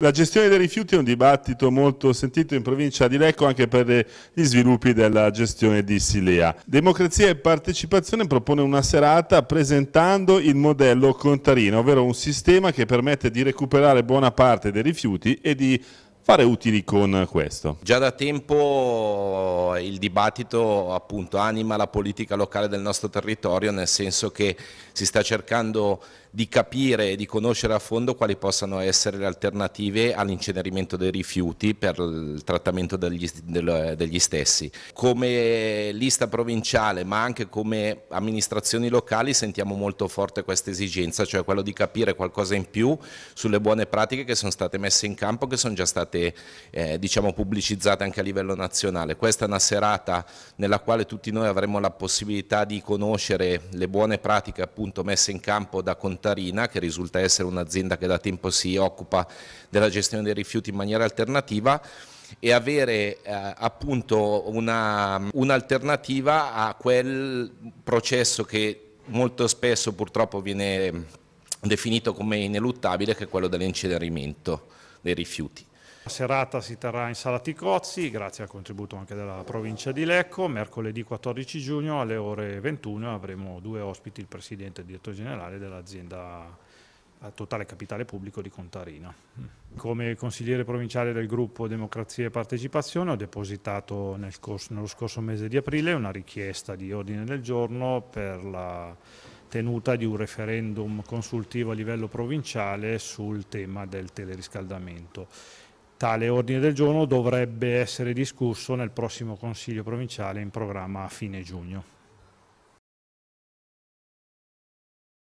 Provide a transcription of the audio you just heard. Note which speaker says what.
Speaker 1: La gestione dei rifiuti è un dibattito molto sentito in provincia di Lecco anche per eh, gli sviluppi della gestione di Silea. Democrazia e Partecipazione propone una serata presentando il modello Contarino, ovvero un sistema che permette di recuperare buona parte dei rifiuti e di fare utili con questo.
Speaker 2: Già da tempo il dibattito appunto anima la politica locale del nostro territorio, nel senso che si sta cercando di capire e di conoscere a fondo quali possano essere le alternative all'incenerimento dei rifiuti per il trattamento degli, degli stessi. Come lista provinciale ma anche come amministrazioni locali sentiamo molto forte questa esigenza, cioè quello di capire qualcosa in più sulle buone pratiche che sono state messe in campo, che sono già state eh, diciamo pubblicizzate anche a livello nazionale. Questa è una serata nella quale tutti noi avremo la possibilità di conoscere le buone pratiche appunto messe in campo da contatti Muttarina, che risulta essere un'azienda che da tempo si occupa della gestione dei rifiuti in maniera alternativa e avere eh, appunto un'alternativa un a quel processo che molto spesso purtroppo viene definito come ineluttabile, che è quello dell'incenerimento dei rifiuti.
Speaker 3: La serata si terrà in Sala Ticozzi, grazie al contributo anche della provincia di Lecco. Mercoledì 14 giugno alle ore 21 avremo due ospiti, il presidente e il direttore generale dell'azienda eh, totale capitale pubblico di Contarina. Come consigliere provinciale del gruppo Democrazia e Partecipazione ho depositato nel corso, nello scorso mese di aprile una richiesta di ordine del giorno per la tenuta di un referendum consultivo a livello provinciale sul tema del teleriscaldamento. Tale ordine del giorno dovrebbe essere discusso nel prossimo Consiglio provinciale in programma a fine giugno.